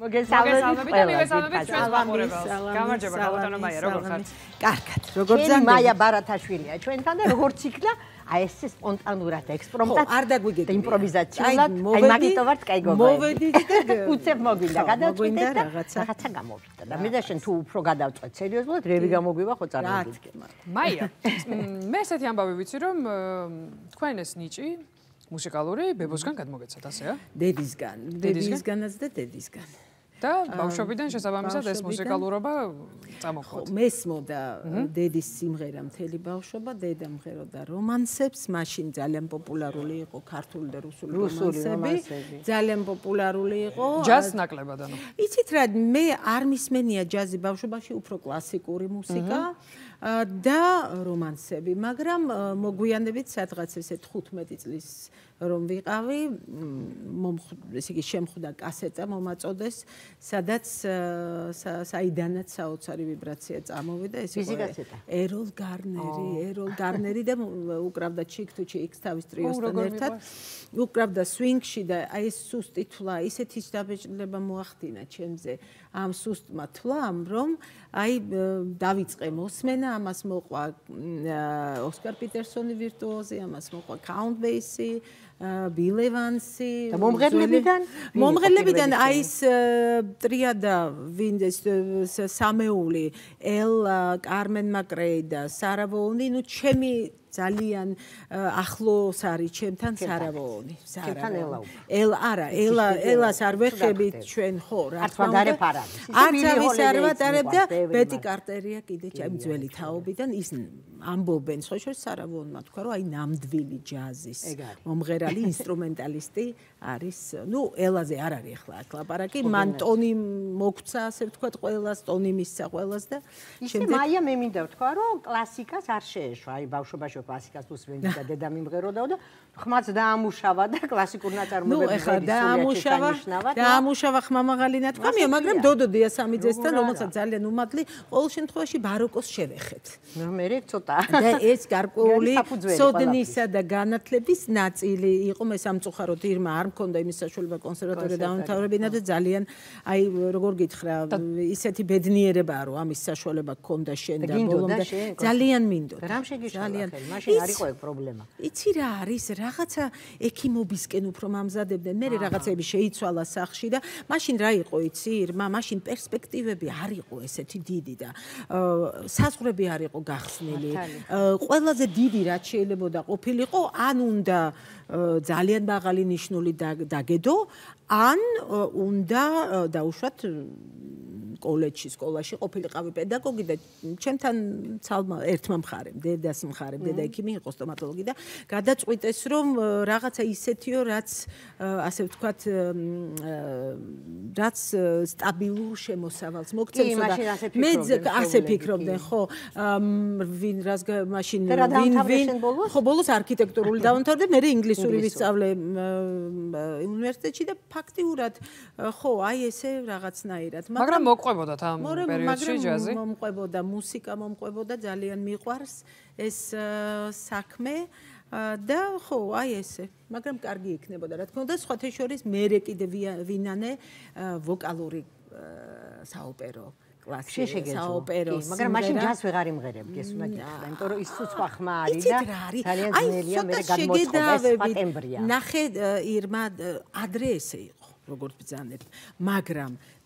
მოგესალმებით და მივესალმებით ჩვენს ბახურებელს. გამარჯობა ბატონო მაია, როგორ ხართ? კარგად. როგორც ძალიან მაია ბარათაშვილია ჩვენთან და როგორც იქნა აი ეს სპონტანურად ექსპრომტად არ დაგვიგეთ იმპროვიზაციულად აი მაგიტო ვარ კაი გოგო მოვედით და უცებ მოგვიდა გადავწყვეტე და რაღაცა გამოვიდა და მე და შენ თუ უფრო გადავწყვეტ სერიოზულად რევი გამოგვივა ხო წარმოგიდგე მაია მე ესეთი ამბავი ვიცი რომ თქვენ ეს ნიჭი მუსიკალური ბებოსგან გადმოგეცათ ასეა? დედისგან, დედისგანაც და დედისგან. და ბავშვობიდან შესაბამისად ეს მუსიკალურობა წამოყოთ. მესმოდა დედის სიმღერა მთელი ბავშვობა, დედა მღეროდა რომანსებს, მაშინ ძალიან პოპულარული იყო ქართული და რუსული რომანსები. ძალიან პოპულარული იყო. ჯაზ ნაკლებადანო. იცით რა, მე არ მისმენია ჯაზი ბავშვობაში, უფრო კლასიკური მუსიკა. აჰა. და რომანსები, მაგრამ მოგვიანებით სადღაც ესე 15 წლის რომ ვიყავი ესე იგი შემხვდა კასეტა მომაწოდეს სადაც საიდანაც საოცარი ვიბრაცია წამოვიდა ესე იგი ეროლ გარნერი ეროლ გარნერი და უკრავდა ჩიქ თუ ჩიქ თავის ტრიოსთან ერთად უკრავდა სვინგში და აი ეს სუსტი თვლა ისეთი შეძლება მოახდინა ჩემზე ამ სუსტმა თვლამ რომ აი დავიწყე მოსმენა ამას მოყვა ოსკარ პიტერსონი ვირტუოზი ამას მოყვა კაუნტ ბეისი ბილევანსი მომღერლებიდან მომღერლებიდან აი ეს ტრიადა ვინ ეს სამეული ელ კარმენ მაკრეი და სარავოუნი ნუ ჩემი ძალიან ახლოს არის ჩემთან სარავოუნი სარავოუნი ელ არა ელა ელას არ ვეხებით ჩვენ ხო რა თქმა უნდა არც ამის არ ვატარებ და ბეტი კარტერია კიდე ჩემ ძველი თაობიდან ის ამბობენ, სხვა შორის არავონმა თქვა, რომ აი ნამდვილი ჯაზის მომღერალი, ინსტრუმენტალისტი არის. ნუ, ელაზე არ არის ახლა აკლაპარაკი, მან ტონი მოგცა, ასე ვთქვა, ყოველას ტონი მისცა ყოველას და შემდეგ ისე მაია მე მინდა ვთქვა, რომ კლასიკას არ შეეშვა, აი ბავშვობაში კლასიკას უსმენდი და დედა მიმღეროდაო და ხმაც დაამუშავა და კლასიკურ ნაწარმოებებში ისე დაამუშავა დაამუშავა ხმამაღალი ნათქვამია მაგრამ დოდო დია სამიძესთან რომელსაც ძალიან უმადლი ყოველ შემთხვევაში ბაროკოს შევეხეთ მე რე ცოტა და ეს გარკვეული სოდნისა და განათლების ნაწილი იყო მე სამწუხაროდ ირმა არ მქონდა იმის საშუალება კონსერვატორია დაამთავრებინა და ძალიან აი როგორ გითხრა ისეთი ბედნიერებაა რომ ამის საშუალება ქონდა შენ და ბოლომდე ძალიან მინდოდა რამ შეგიშალა ხელ მაშინ არ იყო პრობლემა იცი რა არის რაღაცა ექიმობისკენ უფრო მამზადებდნენ. მე რაღაცები შეიცვალა სახში და მაშინ რა იყო იცი? რა მაშინ პერსპექტივები არ იყო ესეთი დიდი და საზღვრები არ იყო გახსნილი. ყველაზე დიდი რაც შეიძლებაოდა ყოფილიყო, ან უნდა ძალიან მაღალი ნიშნული დაგედო, ან უნდა დაუშვათ კოლეჯში სკოლაში ყოფილიყავი პედაგოგი და ჩემთან ცალმა ერთმა მხარემ დედას მხარემ დედაექიმი იყო სტომატოლოგი და გადაწყვიტეს რომ რაღაცა ისეთიო რაც ასე ვთქვათ რაც სტაბილურ შემოსავალს მოგცემს და მე ასე ფიქრობდნენ ხო ვინ რას მაშინ ვინ ვინ ხო ბოლოს არქიტექტურული დაუნთავრდა მე ინგლისური ვისწავლე უნივერსიტეტში და ფაქტიურად ხო აი ესე რაღაცნაირად მაგრამ მოყვა მომყვებოდა თან პერიოდში ჯაზი? მომყვებოდა, მუსიკა მომყვებოდა, ძალიან მიყვარს ეს საქმე. და ხო, აი ესე, მაგრამ კარგი იქნებოდა, რა თქმა უნდა, სხვათა შორის მე კიდე ვინანე ვოკალური საოპერო კლასში საოპერო, მაგრამ მაშინ ჯაზს ვეღარ იმღერებ, ეს უნდა გითხრა, იმიტომ რომ ის სხვა ხმა არის და ძალიან ძნელია მე გამოცხობა სპატემბრია. ნახე ირმა ადრე ესე იყო, როგორც ბძანებთ, მაგრამ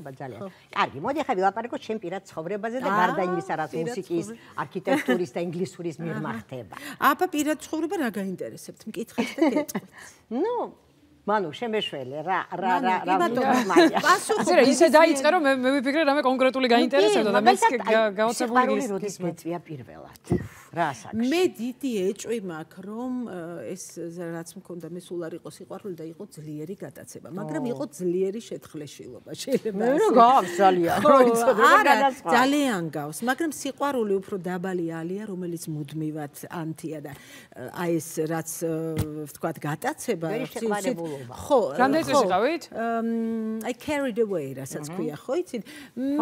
გამოიყენება ძალიან. კარგი, მოდი ახლა ვილაპარაკო შენ პირად ცხოვრებაზე და გარდა იმისა, რაც მუსიკის, არქიტექტურის და ინგლისურის მიღმა ხდება. აბა პირად ცხოვრება რა გაინტერესებთ? მკითხეს და გეტყვით. ნუ მანუ შემეშველი რა რა რა რა მაგას ასე რომ ისე დაიწყე რომ მე მე ვიფიქრე რამე კონკრეტული გაინტერესებდა და მე გაოცებული ის მეწია პირველად რა ასაკში მე დიდი ეჭვი მაქვს რომ ეს რაც მქონდა მე სულ არ იყო სიყვარული და იყო ძლიერი გადაცება მაგრამ იყო ძლიერი შეთხლეშილობა შეიძლება მე რა გავს ძალიან რა ძალიან გავს მაგრამ სიყვარული უფრო დაბალი ალია რომელიც მუდმივად ანთია და აი ეს რაც ვთქვათ გადაცება ხო რამდენი წელი ხავით აი carried away რასაც ქვია ხო იცით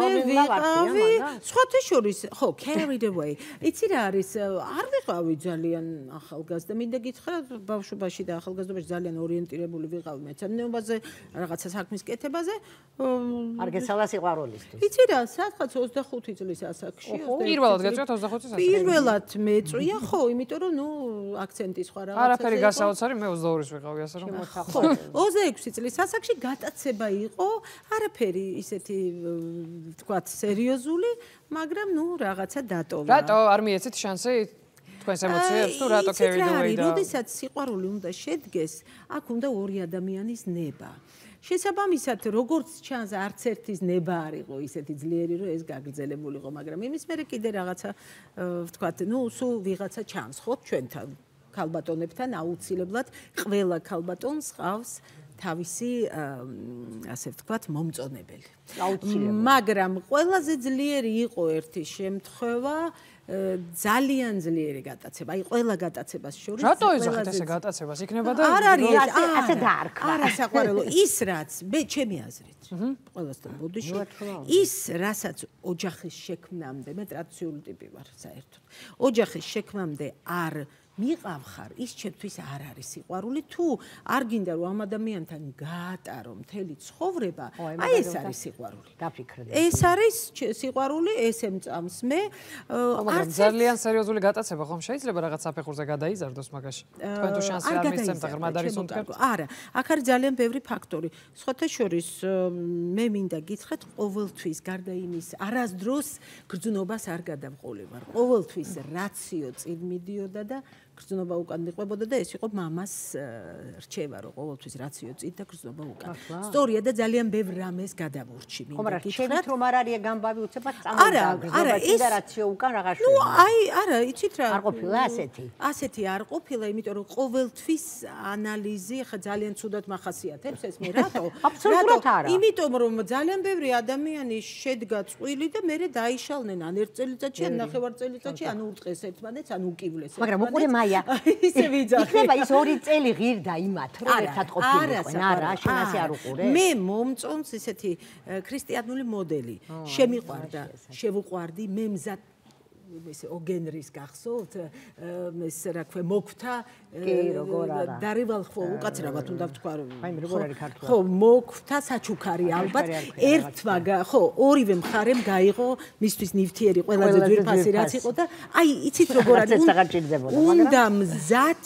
მე ვიყავი სხვათა შორის ხო carried away იცი რა არის არ ვიყავი ძალიან ახალგაზრდა. მინდა გითხრა ბავშვობაში და ახალგაზრდობაში ძალიან ორიენტირებული ვიყავი მეცნიერებაზე, რაღაცა საქმის კეთებაზე. არ გესალა სიყვარულისთვის. იცი რა, სადღაც 25 წლის ასაკში. პირველად გეწყვეთ 25 წლის ასაკში. პირველად მეწვია ხო, იმიტომ რომ ნუ აქცენტი სხვა რაღაცაა. არაფერი გასაოცარი, მე 22-ის ვიყავი, ასე რომ მოხახო. 26 წლის ასაკში გატაცება იყო, არაფერი ისეთი თქვა სერიოზული, მაგრამ ნუ რაღაცა დატოვა. რატო არ მიეცით შანსი თქვენს ემოციებს თუ რატო carry the weight? როდესაც სიყვარული უნდა შედგეს, აქ უნდა ორი ადამიანის ნება. შესაბამისად, როგორც ჩანს, არც ერთის ნება არ იყო ისეთი ძლიერი, რომ ეს გაგრძელებულიყო, მაგრამ იმის მერე კიდე რაღაცა ვთქვა, ნუ სულ ვიღაცა ჩანს ხო ჩვენთან, ქალბატონებთან აუცილებლად ყველა ქალბატონს ყავს თავისი ასე ვთქვათ მომწონებელი. მაგრამ ყველაზე ძლიერი იყო ერთი შემთხვევა ძალიან ძლიერი გატაცება. აი ყველა გატაცებას შორის რატო ეძახეთ ესე გატაცებას? იქნება და არ არის ასე ასე დაარქვა. არა საყვარელო, ის რაც მე ჩემი აზრით, ყველასთან ბუდიში, ის რასაც ოჯახის შექმნამდე მე ტრადიციული ტიპი ვარ საერთოდ. ოჯახის შექმნამდე არ მიყავხარ ის ჩემთვის არ არის სიყვარული თუ არ გინდა რომ ამ ადამიანთან გაატარო მთელი ცხოვრება აი ეს არის სიყვარული დაფიქრდე ეს არის სიყვარული ეს ემწამს მე არც ძალიან სერიოზული გატაცება ხომ შეიძლება რაღაც საფეხურზე გადაიზარდოს მაგაში თქვენ თუ შანსი არ მისცემ და ღრმად არის უნდა არა აქ არის ძალიან ბევრი ფაქტორი სხვათა შორის მე მინდა გითხრათ ყოველთვის გარდა იმის არასდროს გრძნობას არ გადამყოლებ ყოველთვის რაციო წინ მიდიოდა და გრძნობა უკან მიყვებოდა და ეს იყო მამას რჩევა რომ ყოველთვის რაციო წით და გრძნობა უკან. სწორია და ძალიან ბევრ რამეს გადავურჩი მინდა გითხრათ. ხო, მაგრამ შევით რომ არ არის გამბავი უცებად წამოდა. არა, არა, ის რაციო უკან რაღაც შევა. ნუ აი, არა, იცით რა. არ ყოფილა ასეთი. ასეთი არ ყოფილა, იმიტომ რომ ყოველთვის ანალიზი ხა ძალიან ცუდად מחასიათებს ეს მე რატო? აბსოლუტურად არა. იმიტომ რომ ძალიან ბევრი ადამიანი შედგა წვილი და მე დაიშალნენ ან ერთ წელიწადში ან ნახევარ წელიწადში, ანუ უწყეს ერთმანეთს, ანუ უკივლეს. მაგრამ უყურე მაი აია ისე ვიძახი იქნება ის ორი წელი ღირდა იმათ რომ ერთად ყოფილიყვნენ არა შენ ასე არ უყურე მე მომწონს ისეთი ქრისტიანული მოდელი შემიყვარდა შევუყვარდი მე მზად ეს ოგენრის გახსოვთ ეს რა ქვია მოქვთა დარივალ ხო უკაც რაღაც უნდა ვთქვა რომ აი მე როგორ არის ქართულად ხო მოქვთა საჩუქარი ალბათ ერთვა ხო ორივე მხარემ გაიღო მისთვის ნივთიერი ყველაზე ძვირფასი რაც იყო და აი იცით როგორ არის უნდა მზად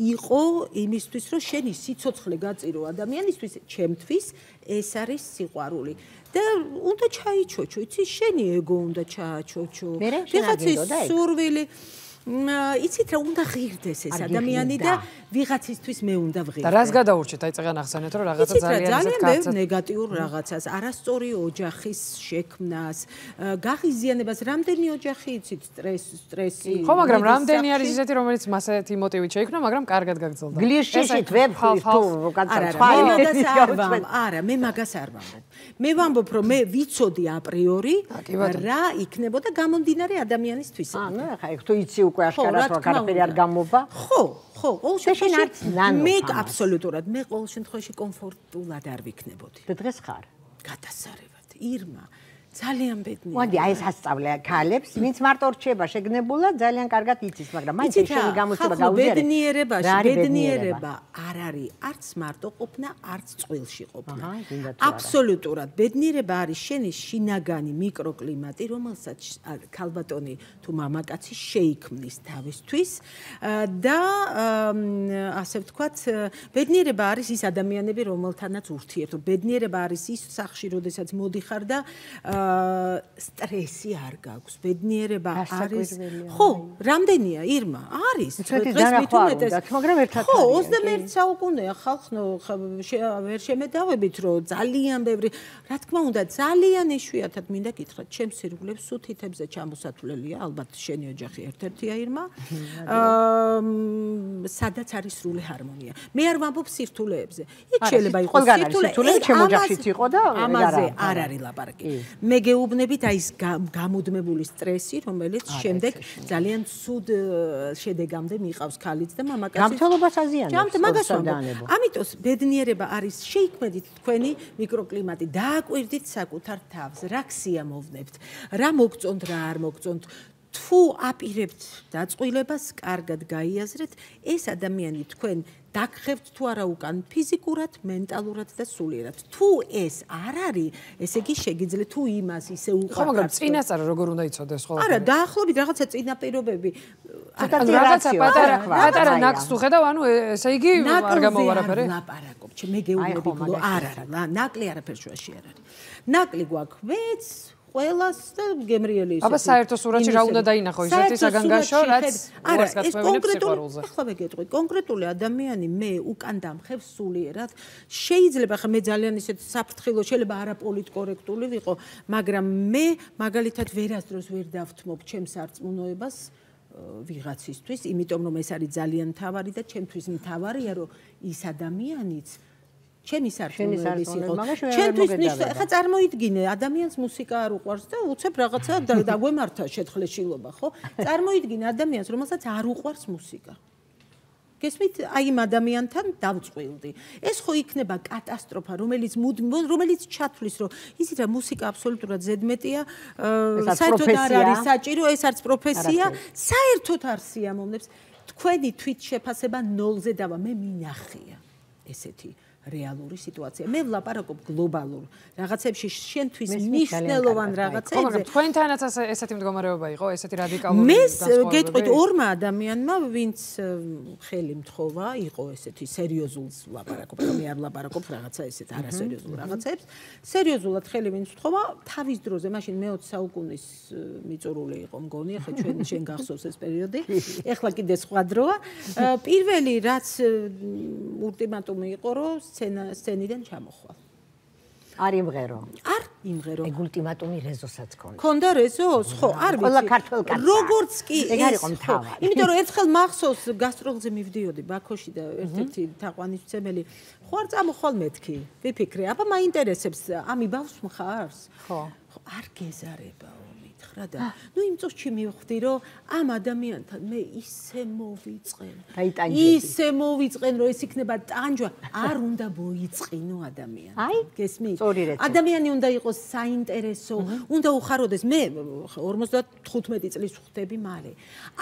იყო იმისთვის, რომ შენი სიцоცხლე გაწირო ადამიანისთვის, ჩემთვის ეს არის სიყვარული. და უნდა ჩაიჩოჩო, იცი, შენი ეგო უნდა ჩააჩოჩო. ვიღაცის სურვილი იცით რა უნდა ღირდეს ეს ადამიანი და ვიღაცისთვის მე უნდა ვღირდე. და რას გადაურჩეთ? აი წაღან ახსენეთ რომ რაღაცა ძალიან ის ძალიან მე ნეგატიურ რაღაცას, არასწორი ოჯახის შექმნას, გაღიზიანებას, რამდენი ოჯახი იცით სტრეს სტრესი. ხო, მაგრამ რამდენი არის ისეთი რომელიც მას ასეთი მოტივით შეიქმნა, მაგრამ კარგად გაგძლდა. გლიშიშით ვებ ხის თუ კაცო. არა, მე მაგას არ ვამბობ. მე ვამბობ რომ მე ვიცოდი აპრიორი რა იქნებოდა გამონდინარე ადამიანისთვის. ანუ ხა იქ თუ იცი უკვე აღკარას რა კარფერი არ გამობა. ხო, ხო, ყოველ შემთხვევაში მე აბსოლუტურად მე ყოველ შემთხვევაში კომფორტულად არ ვიქნებოდი. და დღეს ხარ? გადასარევად, ირმა. ძალიან ბედნიერი. მოდი, აი ეს ასწავლე ქალებს, ვინც მარტო რჩება შეგნებულა, ძალიან კარგად იცის, მაგრამ მაინც შენი გამოცდა გაუჭირე. ბედნიერებაში, ბედნიერება არ არის არც მარტო ყოფნა, არც წვილში ყოფნა. აბსოლუტურად ბედნიერება არის შენი შინაგანი მიკროკლიმატი, რომელსაც ქალბატონი თუ მამაკაცი შეიქმნის თავისთვის და ასე ვთქვათ, ბედნიერება არის ის ადამიანები, რომელთანაც ურთიერთობ. ბედნიერება არის ის სახში, როდესაც მოდიხარ და აა სტრესი არ გაქვს, ბედნიერება არის. ხო, რამდენია ირმა? არის, დღეს მითუმეტეს, მაგრამ ერთად ხო, 21 საუკუნეა ხალხო ვერ შემედავებით, რომ ძალიან ბევრი, რა თქმა უნდა, ძალიან ეშვიათად მინდა გითხრათ, ჩემ სირგულებს სუ თითებზე ჩამოსათვლელია, ალბათ შენი ოჯახი ერთ-ერთია ირმა. აა სადაც არის სრული ჰარმონია. მე არ ვამბობ სირთულეებზე. ის შეიძლება იყოს სირთულე, ჩემ ოჯახშიც იყო და არა. ამაზე არ არის ლაპარაკი. მე მე გეუბნებით აი ეს გამუდმებული სტრესი, რომელიც შემდეგ ძალიან ცუდ შედეგამდე მიყავს ქალიც და მამაკაცის გამთელობას აზიანებს. ჯამთ მაგას ამბობ. ამიტომ ბედნიერება არის შეიქმნით თქვენი მიკროკლიმატი, დააკვირდით საკუთარ თავს, რა ქსია მოვნებთ, რა მოგწონთ, რა არ მოგწონთ, თუ აპირებთ დაწყვილებას, კარგად გაიაზრეთ, ეს ადამიანი თქვენ დაგხევთ თუ არა უკან ფიზიკურად, მენტალურად და სულიერად. თუ ეს არ არის, ესე იგი შეგიძლია თუ იმას ისე უყარდეს. ხო, მაგრამ წინასწარ როგორ უნდა იყოს ხოლმე? არა, დაახლოებით რაღაცა წინაპირობები. რაღაცა პატარა, პატარა ნაკს თუ ხედავ, ანუ ესე იგი არ გამოვარაფერე. ნაკლი არაფერი. მე გეუბნები ვიყო, არა, არა, ნაკლი არაფერშია შე არ არის. ნაკლი გვაქვს მეც ყველას და გემრიელი ისე. აბა საერთო სურათი რა უნდა დაინახო ისეთისაგან გაშო, რაც უარს გასწავლე ფსიქოლოგზე. ახლა მეკითხვი, კონკრეტული ადამიანი მე უკან დამხევს სულიერად. შეიძლება ხა მე ძალიან ისეთ საფრთხილო, შეიძლება არაპოლიტკორექტული ვიყო, მაგრამ მე მაგალითად ვერასდროს ვერ დავთმობ ჩემს არწმუნოებას. ვიღაცისთვის, იმიტომ რომ ეს არის ძალიან თავარი და ჩემთვის მთავარია რომ ის ადამიანიც ჩემი სარწმუნოების იყო. ჩემთვის ნიშნავს, ხა წარმოიდგინე, ადამიანს მუსიკა არ უყვარს და უცებ რაღაცა დაგვემართა შეთხლეშილობა, ხო? წარმოიდგინე ადამიანს, რომელსაც არ უყვარს მუსიკა. გესმით, აი იმ ადამიანთან დავწყვილდი. ეს ხო იქნება კატასტროფა, რომელიც რომელიც ჩათვლის, რომ იცი რა, მუსიკა აბსოლუტურად ზედმეტია, საერთოდ არ არის საჭირო, ეს არც პროფესია, საერთოდ არ სიამოვნებს. თქვენი თვითშეფასება 0-ზე დავა, მე მინახია. ესეთი რეალური სიტუაცია. მე ვლაპარაკობ გლობალურ რაღაცებში, შენთვის მნიშვნელოვან რაღაცებზე. მაგრამ თქვენთანაც ესეთი მდგომარეობა იყო, ესეთი რადიკალური. მე გეტყვით ორმა ადამიანმა, ვინც ხელი მთხოვა, იყო ესეთი სერიოზულ ლაპარაკობ, რომ მე არ ლაპარაკობ რაღაცა ესეთ არასერიოზულ რაღაცებს. სერიოზულად ხელი ვინც მთხოვა, თავის დროზე, მაშინ მე 20 საუკუნის მიწურული იყო, მგონი, ახლა ჩვენ შენ გახსოვს ეს პერიოდი. ახლა კიდე სხვა დროა. პირველი რაც ультиматуმი იყო, რომ სცენიდან ჩამოხვალ. არ იმღერო. არ იმღერო. ეგ ულტიმატუმი რეზოსაც ქონდა. ქონდა რეზოს, ხო, არ ვიცი. ყველა ქართველკაცი. როგორც კი ეს ეგ არ იყო თავი. იმიტომ რომ ერთხელ მახსოვს გასტროლზე მივდიოდი ბაქოში და ერთ-ერთი თაყვანისმცემელი ხო არ წამოხვალ მეთქი? ვიფიქრე, აბა მაინტერესებს, ამიბავს მხარს. ხო. ხო, არ გეზარებაო. გახრა და ნუ იმ წოს ჩემი ხვდი რომ ამ ადამიანთან მე ისე მოვიწყენ აი ტანჯები ისე მოვიწყენ რომ ეს იქნება ტანჯვა არ უნდა მოიწყინო ადამიანი აი გესმის ადამიანი უნდა იყოს საინტერესო უნდა უხაროდეს მე 55 წლის ხვდები მალე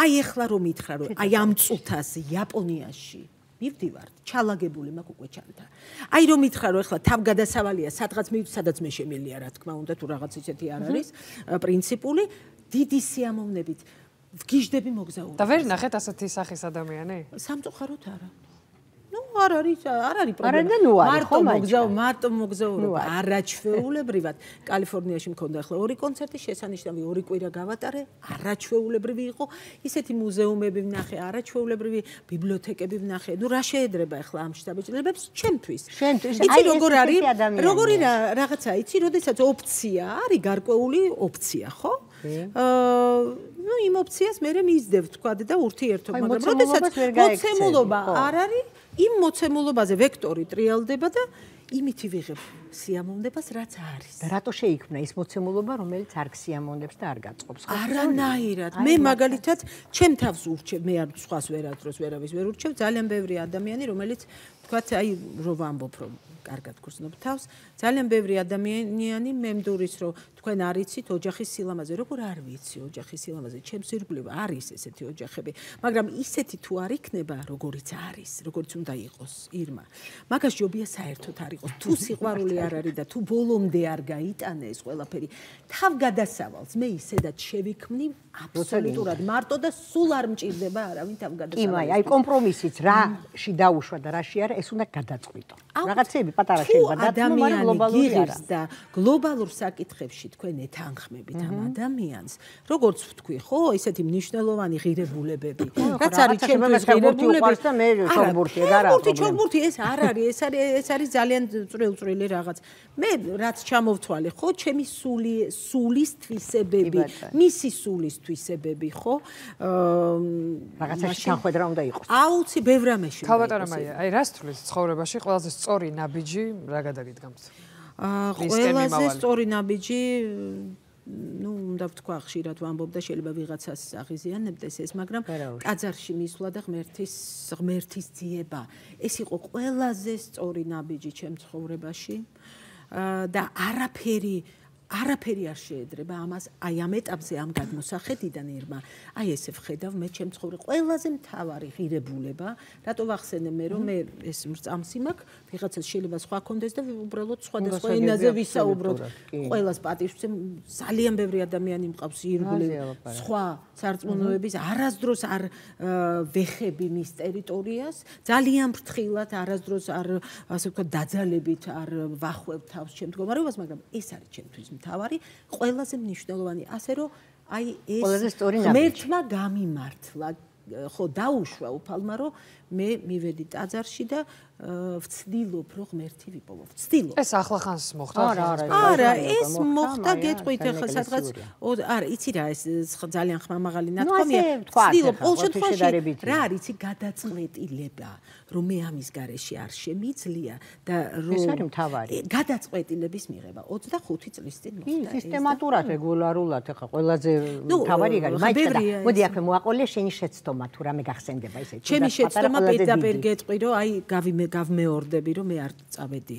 აი ეხლა რომ მითხრა რომ აი ამ წუთას იაპონიაში მივდივართ, ჩალაგებული მაქვს უკვე ჩანთა. აი რომ მითხრა რომ ეხლა თავგადასავალია, სადღაც მივ სადაც მე შემილია, რა თქმა უნდა, თუ რაღაც ისეთი არ არის პრინციპული, დიდი სიამოვნებით ვგიждები მოგზაურობა. და ვერ ნახეთ ასეთი სახის ადამიანები? სამწუხაროდ არა. არ არის არ არის პრობლემა. არა და ნუ არის ხო მარტო მოგზაო მარტო მოგზაურობ არაჩვეულებრივად კალიფორნიაში მქონდა ახლა ორი კონცერტი შესანიშნავი ორი კვირა გავატარე არაჩვეულებრივი იყო ისეთი მუზეუმები ვნახე არაჩვეულებრივი ბიბლიოთეკები ვნახე ნუ რა შეიძლება ახლა ამ შტაბეჭლებებს ჩემთვის ჩემთვის იცი როგორ არის როგორი რა რაღაცა იცი როდესაც ოფცია არის გარკვეული ოფცია ხო აა ნუ იმ ოფციას მე მიიძდევ თქვა და ურთიერთობა მაგრამ როდესაც მოცემულობა არ არის იმ მოცემულობაზე ვექტორი ტრიალდება და იმითი ვიღებ სიამოვნებას რაც არის. და რატო შეიქმნა ის მოცემულობა, რომელიც არ ქსიამოვნებს და არ გაწყობს ხო? არანაირად. მე მაგალითად, ჩემ თავს ურჩევ, მე არ სხვას ვერ აძროს, ვერავის ვერ ურჩევ, ძალიან ბევრი ადამიანი, რომელიც თქვათ, აი რო ვამბობ, რომ კარგად გრძნობ თავს, ძალიან ბევრი ადამიანი მემდურის, რომ თქვენ არ იცით ოჯახის სილამაზე, როგორ არ ვიცი ოჯახის სილამაზე, ჩემს ირგვლივა არის ესეთი ოჯახები, მაგრამ ისეთი თუ არ იქნება, როგორიც არის, როგორც უნდა იყოს ირმა. მაგას ჯობია საერთოდ არ იყოს. თუ სიყვარული არ არის და თუ ბოლომდე არ გაიტანე ეს ყველაფერი, თავ გადასავალს მე ისედაც შევიქმნი აბსოლუტურად მარტო და სულ არ მჭirdება არავინ თავ გადასავალს. კი, მაი, აი კომპრომისიც რაში დაუშვა და რაში არა, ეს უნდა გადაწყვიტო. რაღაცები პატარა შეიძლება დათმობა გლობალური არის და გლობალურ საკითხებში თქვენ ეთანხმებით ამ ადამიანს, როგორც ვთქვი, ხო, ესეთი მნიშვნელოვანი ღირებულებები, რაც არის ჩემთვის ღირებულება და მე ჩობურთი ეგ არ არის. ჩობურთი, ჩობურთი ეს არ არის, ეს არის ეს არის ძალიან წრილ-წრილი რაღაც. მე რაც ჩამოვთვალე, ხო, ჩემი სული სულის თვისებები, მისი სულის თვისებები, ხო? აა რაღაცა შეხვედრა უნდა იყოს. აუცი ბევრ ამაში. თავატარა მაია, აი რა სული გადაგიდგამთ ცხოვრებაში ყველაზე სწორი ნაბიჯი რა გადაგიდგამთ ყველაზე სწორი ნაბიჯი ну, да втква ხშირად ვამბობ და შეიძლება ვიღაცას აღიზიანებდეს ეს, მაგრამ ტაძარში მისვლა და ღმერთის ღმერთის ძიება, ეს იყო ყველაზე სწორი ნაბიჯი ჩემ ცხოვრებაში. და არაფერი, არაფერი არ შეედრება ამას აი ამ ეტაპზე ამ გადმოსახედიდან ერთმა აი ესე ვხედავ მე ჩემ ცხოვრი ყველაზე მთავარი ღირებულება რატო ვახსენე მე რომ მე ეს მრწამსი მაქვს ვიღაცას შეიძლება სხვა კონდეს და უბრალოდ სხვადასხვა ენაზე ვისაუბროთ ყველას პატივს ძალიან ბევრი ადამიანი მყავს ირგვლივ სხვა სარწმუნოების არასდროს არ ვეხები მის ტერიტორიას ძალიან ფრთხილად არასდროს არ ასე ვქო დაძალებით არ ვახვევ თავს ჩემ მდგომარეობას მაგრამ ეს არის ჩემთვის მთავარი, ყველაზე მნიშვნელოვანი, ასე რომ აი ეს მერტმა გამიმართლა ხო დაუშვა უფალმა რომ მე მივედი ტაძარში და ვცდილობ რომ ღმერთი ვიპოვო ვცდილობ ეს ახლახანს მოხდა არა არა ეს მოხდა გეტყვით ახლა სადღაც არა იცი რა ეს ძალიან ხმამაღალი ნათქვამია ვცდილობ ყოველ შემთხვევაში რა არისი გადაწყვეტილება რომ მე ამის გარეში არ შემიძლია და რომ ეს არის მთავარი გადაწყვეტილების მიღება 25 წლის წინ მოხდა სისტემატურად რეგულარულად ახლა ყველაზე მთავარი იგარი მაგრამ მოდი ახლა მოაყოლე შენი შეცდომა თუ რამე გახსენდება ესე ჩემი შეცდომა პირდაპირ გეტყვი რომ აი გავმეორდები რომ მე არ წავედი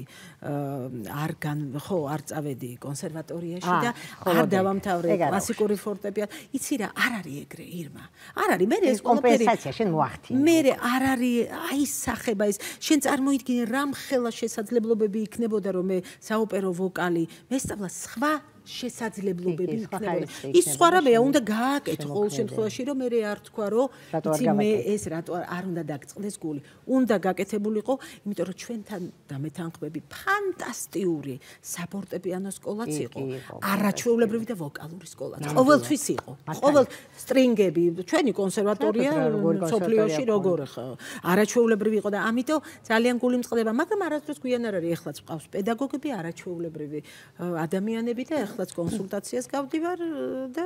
არ გან ხო არ წავედი კონსერვატორიაში და არ დავამთავრე კლასიკური ფორტეპიან იცი რა არ არის ეგრე ირმა არ არის მე ეს კომპენსაცია შენ მოახთი მე არ არის აი სახება ის შენ წარმოიდგინე რამ ხელა შესაძლებლობები იქნებოდა რომ მე საოპერო ვოკალი მე სწავლა სხვა შესაძლებლობები იქნებოდა. ის სხვა რამეა, უნდა გააკეთო ყოველ შემთხვევაში, რომ მე არ თქვა, რომ იცი მე ეს რატო არ უნდა დაგწყდეს გული. უნდა გაკეთებულიყო, იმიტომ რომ ჩვენთან დამეთანხმები ფანტასტიური საპორტეპიანო სკოლაც იყო, არაჩვეულებრივი და ვოკალური სკოლაც. ყოველთვის იყო. ყოველ სტრინგები, ჩვენი კონსერვატორია სოფლიოში როგორ ხო? არაჩვეულებრივი იყო და ამიტომ ძალიან გული მწყდება, მაგრამ არასდროს გვიან არ არის ეხლაც ყავს პედაგოგები არაჩვეულებრივი ადამიანები და ეხლა რაღაც კონსულტაციას გავდივარ და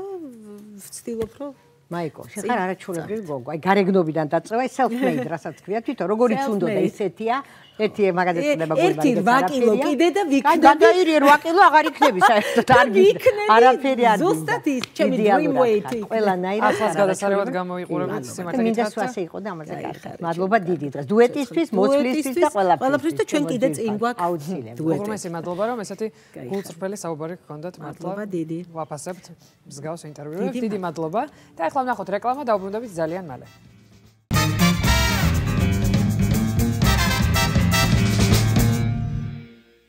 ვცდილობ რომ მაიკო, შეხარ არაჩულებრივი გოგო. აი გარეგნობიდან დაწევა, აი self-made, რასაც ქვია თვითონ, როგორიც უნდა და ისეთია. ერთი მაგაზეთ ხდება გულიდან. ერთი 8 კილო კიდე და ვიქნები. კიდე დაირი 8 კილო აღარ იქნები საერთოდ არ ვიქნები. არაფერი არ. ზუსტად ის ჩემი dream weight. ყველანაირად ახლა გადასარევად გამოიყურებთ სიმართლე. მინდა სვასე იყო და ამაზე გახარ. მადლობა დიდი დღეს. დუეტისთვის, მოცლისთვის და ყველაფრისთვის. ყველაფრისთვის და ჩვენ კიდე წინ გვაქვს. აუცილებლად. დუეტი. ხომ ესე მადლობა რომ ესეთი გულწრფელი საუბარი გქონდათ. მადლობა დიდი. ვაფასებთ. მსგავს ინტერვიუებს. დიდი მადლობა და ახლა ვნახოთ რეკლამა და უბრუნდებით ძალიან მალე.